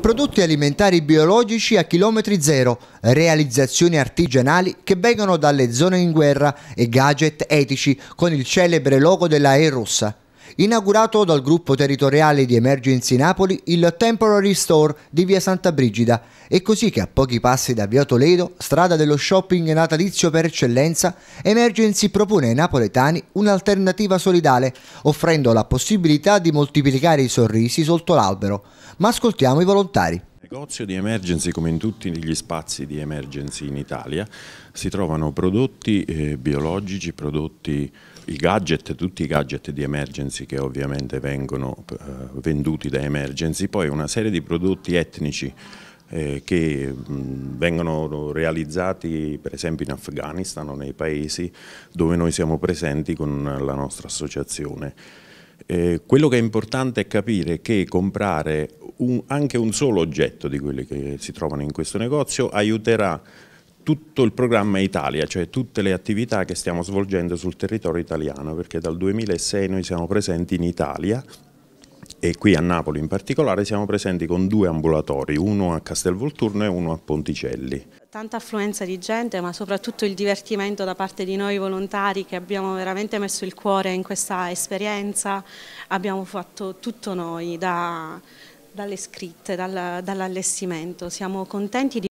Prodotti alimentari biologici a chilometri zero, realizzazioni artigianali che vengono dalle zone in guerra e gadget etici con il celebre logo della E rossa. Inaugurato dal gruppo territoriale di Emergency Napoli il Temporary Store di via Santa Brigida, è così che a pochi passi da via Toledo, strada dello shopping natalizio per eccellenza, Emergency propone ai napoletani un'alternativa solidale, offrendo la possibilità di moltiplicare i sorrisi sotto l'albero. Ma ascoltiamo i volontari negozio di emergency, come in tutti gli spazi di emergency in Italia, si trovano prodotti eh, biologici, prodotti, i gadget, tutti i gadget di emergency che ovviamente vengono eh, venduti da emergency, poi una serie di prodotti etnici eh, che mh, vengono realizzati per esempio in Afghanistan o nei paesi dove noi siamo presenti con la nostra associazione. Eh, quello che è importante è capire che comprare un, anche un solo oggetto di quelli che si trovano in questo negozio aiuterà tutto il programma Italia, cioè tutte le attività che stiamo svolgendo sul territorio italiano, perché dal 2006 noi siamo presenti in Italia e qui a Napoli in particolare siamo presenti con due ambulatori, uno a Castelvolturno e uno a Ponticelli. Tanta affluenza di gente ma soprattutto il divertimento da parte di noi volontari che abbiamo veramente messo il cuore in questa esperienza, abbiamo fatto tutto noi da dalle scritte, dall'allestimento. Siamo contenti di